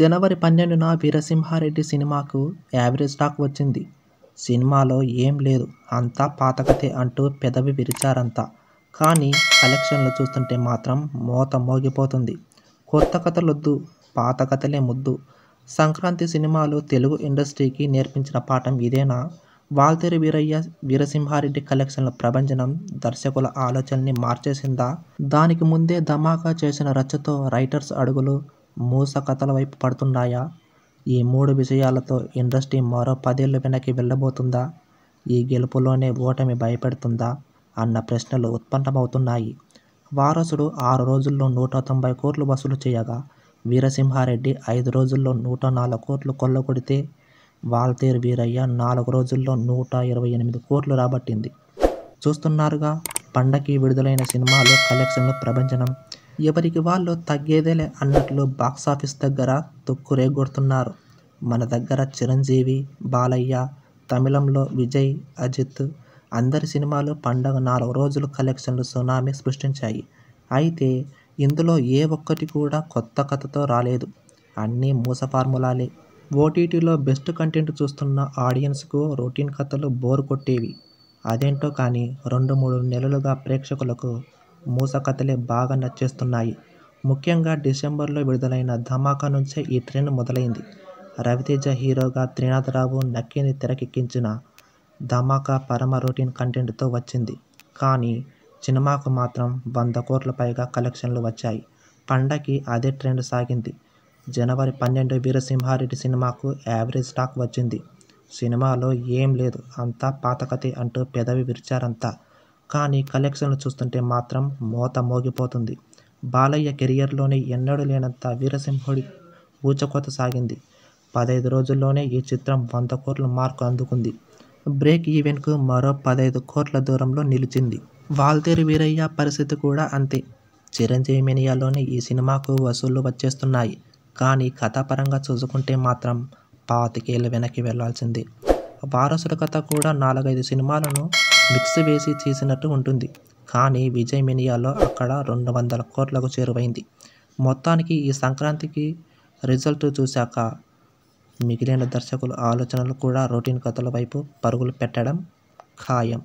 జనవరి పన్నెండున వీరసింహారెడ్డి సినిమాకు average talk వచ్చింది సినిమాలో ఏం లేదు అంతా పాతకతే అంటూ పెదవి విరిచారంతా కానీ కలెక్షన్లు చూస్తుంటే మాత్రం మోత మోగిపోతుంది కొత్త కథలొద్దు పాత కథలే ముద్దు సంక్రాంతి సినిమాలు తెలుగు ఇండస్ట్రీకి నేర్పించిన పాఠం ఇదేనా వాల్తేరి వీరయ్య వీరసింహారెడ్డి కలెక్షన్ల ప్రభంజనం దర్శకుల ఆలోచనని మార్చేసిందా దానికి ముందే ధమాకా చేసిన రచ్చతో రైటర్స్ అడుగులు మూస కథల వైపు పడుతున్నాయా? ఈ మూడు విషయాలతో ఇండస్ట్రీ మరో పదేళ్ళు వెనక్కి వెళ్ళబోతుందా ఈ గెలుపులోనే ఓటమి భయపెడుతుందా? అన్న ప్రశ్నలు ఉత్పన్నమవుతున్నాయి. 'వారసుడు' ఆరు రోజుల్లో నూట తొంభై కోట్లు వసూలు చేయగా, 'వీరసింహారెడ్డి' ఐదు రోజుల్లో నూట నాలుగు కోట్లు కొల్లగొడితే, 'వాల్తేరు వీరయ్య' నాలుగు రోజుల్లో నూట ఇరవై ఎనిమిది కోట్లు రాబట్టింది. చూస్తున్నారుగా పండకి విడుదలైన సినిమాలు కలెక్షన్లు ప్రపంచనం ఎవరికి వాళ్ళు తగ్గేదేలే అన్నట్లు బాక్స్ ఆఫీస్ దగ్గర తొక్కురేగొడుతున్నారు మన దగ్గర చిరంజీవి బాలయ్య తమిళంలో విజయ్ అజిత్ అందరి సినిమాలు పండగ నాలుగు రోజులు కలెక్షన్లు సునామీ సృష్టించాయి అయితే ఇందులో ఏ ఒక్కటి కూడా కొత్త కథతో రాలేదు అన్నీ మూస ఫార్ములాలే ఓటీటీలో బెస్ట్ కంటెంట్ చూస్తున్న ఆడియన్స్కు రొటీన్ కథలు బోర్ కొట్టేవి అదేంటో కానీ రెండు మూడు నెలలుగా ప్రేక్షకులకు మూస కథలే బాగా నచ్చేస్తున్నాయి. ముఖ్యంగా డిసెంబర్లో విడుదలైన 'ధమాకా' నుంచే ఈ ట్రెండ్ మొదలైంది. రవితేజ హీరోగా త్రినాథరావు నక్కిని తెరకెక్కించిన 'ధమాకా' పరమ రొటీన్ కంటెంట్తో వచ్చింది. కానీ సినిమాకు మాత్రం వంద కోట్ల పైగా కలెక్షన్లు వచ్చాయి. పండగకి అదే ట్రెండ్ సాగింది. జనవరి పన్నెండు వీరసింహారెడ్డి సినిమాకు యావరేజ్ స్టాక్ వచ్చింది. సినిమాలో ఏం లేదు అంతా పాత అంటూ పెదవి విరిచారంతా. కానీ కలెక్షన్లు చూస్తుంటే మాత్రం మోత మోగిపోతుంది బాలయ్య కెరియర్లోనే ఎన్నడూ లేనంత వీరసింహుడి ఊచకోత సాగింది పదహైదు రోజుల్లోనే ఈ చిత్రం వంద కోట్ల మార్కు అందుకుంది బ్రేక్ ఈవెంట్కు మరో పదహైదు కోట్ల దూరంలో నిలిచింది వాల్తేరు వీరయ్య పరిస్థితి కూడా అంతే చిరంజీవి మినియాలోని ఈ సినిమాకు వసూళ్లు వచ్చేస్తున్నాయి కానీ కథాపరంగా చూసుకుంటే మాత్రం పాతికేళ్ళు వెనక్కి వెళ్లాల్సిందే వారసుల కథ కూడా నాలుగైదు సినిమాలను మిక్స్ వేసి తీసినట్టు ఉంటుంది కానీ విజయ్ మినియాలో అక్కడ రెండు వందల కోట్లకు చేరువైంది మొత్తానికి ఈ సంక్రాంతికి రిజల్ట్ చూశాక మిగిలిన దర్శకుల ఆలోచనలు కూడా రొటీన్ కథల వైపు పరుగులు పెట్టడం ఖాయం